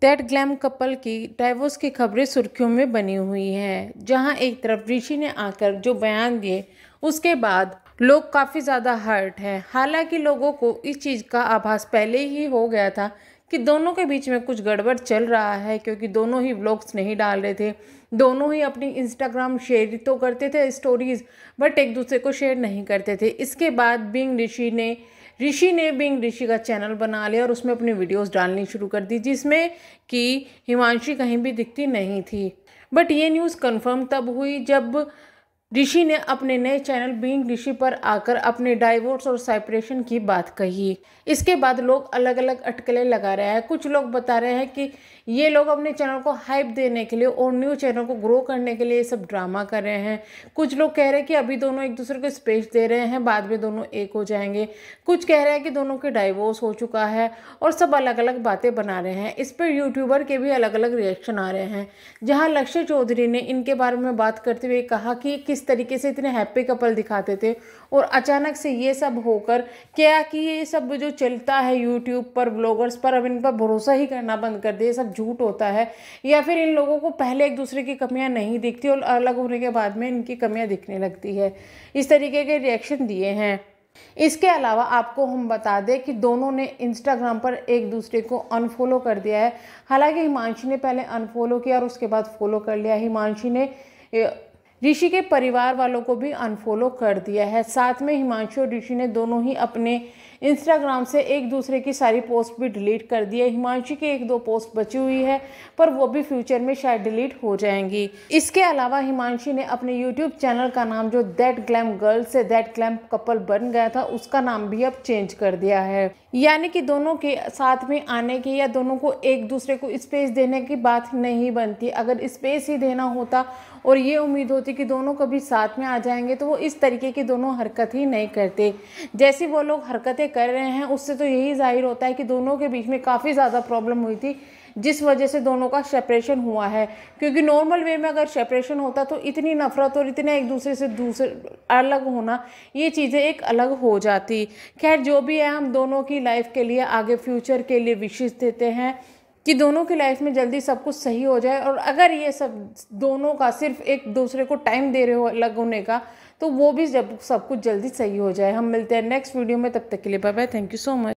that glam couple की divorce की खबरें सुर्खियों में बनी हुई हैं जहां एक तरफ ऋषि ने आकर जो बयान दिए उसके बाद लोग काफ़ी ज़्यादा हर्ट हैं हालांकि लोगों को इस चीज़ का आभास पहले ही हो गया था कि दोनों के बीच में कुछ गड़बड़ चल रहा है क्योंकि दोनों ही ब्लॉग्स नहीं डाल रहे थे दोनों ही अपनी इंस्टाग्राम शेयर तो करते थे स्टोरीज़ बट एक दूसरे को शेयर नहीं करते थे इसके बाद बिंग ऋषि ने ऋषि ने बिंग ऋषि का चैनल बना लिया और उसमें अपनी वीडियोस डालनी शुरू कर दी जिसमें कि हिमांशी कहीं भी दिखती नहीं थी बट ये न्यूज़ कंफर्म तब हुई जब ऋषि ने अपने नए चैनल बींग ऋषि पर आकर अपने डाइवोर्स और सेपरेशन की बात कही इसके बाद लोग अलग अलग अटकलें लगा रहे हैं कुछ लोग बता रहे हैं कि ये लोग अपने चैनल को हाइप देने के लिए और न्यू चैनल को ग्रो करने के लिए ये सब ड्रामा कर रहे हैं कुछ लोग कह रहे हैं कि अभी दोनों एक दूसरे को स्पेस दे रहे हैं बाद में दोनों एक हो जाएंगे कुछ कह रहे हैं कि दोनों के डाइवोर्स हो चुका है और सब अलग अलग बातें बना रहे हैं इस पर यूट्यूबर के भी अलग अलग रिएक्शन आ रहे हैं जहाँ लक्ष्य चौधरी ने इनके बारे में बात करते हुए कहा कि किस तरीके से इतने हैप्पी कपल दिखाते थे और अचानक से ये सब होकर क्या कि ये सब जो चलता है यूट्यूब पर ब्लॉगर्स पर अब इन पर भरोसा ही करना बंद कर दिया सब झूठ होता है या फिर इन लोगों को पहले एक दूसरे की कमियाँ नहीं दिखती और अलग होने के बाद में इनकी कमियाँ दिखने लगती है इस तरीके के रिएक्शन दिए हैं इसके अलावा आपको हम बता दें कि दोनों ने इंस्टाग्राम पर एक दूसरे को अनफॉलो कर दिया है हालांकि हिमांशी ने पहले अनफॉलो किया और उसके बाद फॉलो कर लिया हिमांशी ने ऋषि के परिवार वालों को भी अनफॉलो कर दिया है साथ में हिमांशु और ऋषि ने दोनों ही अपने इंस्टाग्राम से एक दूसरे की सारी पोस्ट भी डिलीट कर दी है हिमांशु की एक दो पोस्ट बची हुई है पर वो भी फ्यूचर में शायद डिलीट हो जाएंगी इसके अलावा हिमांशी ने अपने यूट्यूब चैनल का नाम जो दैट ग्लैम गर्ल से दैट ग्लैम कपल बन गया था उसका नाम भी अब चेंज कर दिया है यानी कि दोनों के साथ में आने की या दोनों को एक दूसरे को स्पेस देने की बात नहीं बनती अगर स्पेस ही देना होता और ये उम्मीद होती कि दोनों कभी साथ में आ जाएंगे तो वो इस तरीके की दोनों हरकत ही नहीं करते जैसी वो लोग हरकतें कर रहे हैं उससे तो यही जाहिर होता है कि दोनों के बीच में काफ़ी ज़्यादा प्रॉब्लम हुई थी जिस वजह से दोनों का सेपरेशन हुआ है क्योंकि नॉर्मल वे में अगर सेपरेशन होता तो इतनी नफरत और इतने एक दूसरे से दूसरे अलग होना ये चीज़ें एक अलग हो जाती खैर जो भी है हम दोनों की लाइफ के लिए आगे फ्यूचर के लिए विशेष देते हैं कि दोनों की लाइफ में जल्दी सब कुछ सही हो जाए और अगर ये सब दोनों का सिर्फ एक दूसरे को टाइम दे रहे हो अलग होने का तो वो भी जब सब कुछ जल्दी सही हो जाए हम मिलते हैं नेक्स्ट वीडियो में तब तक के लिए bye bye thank you so much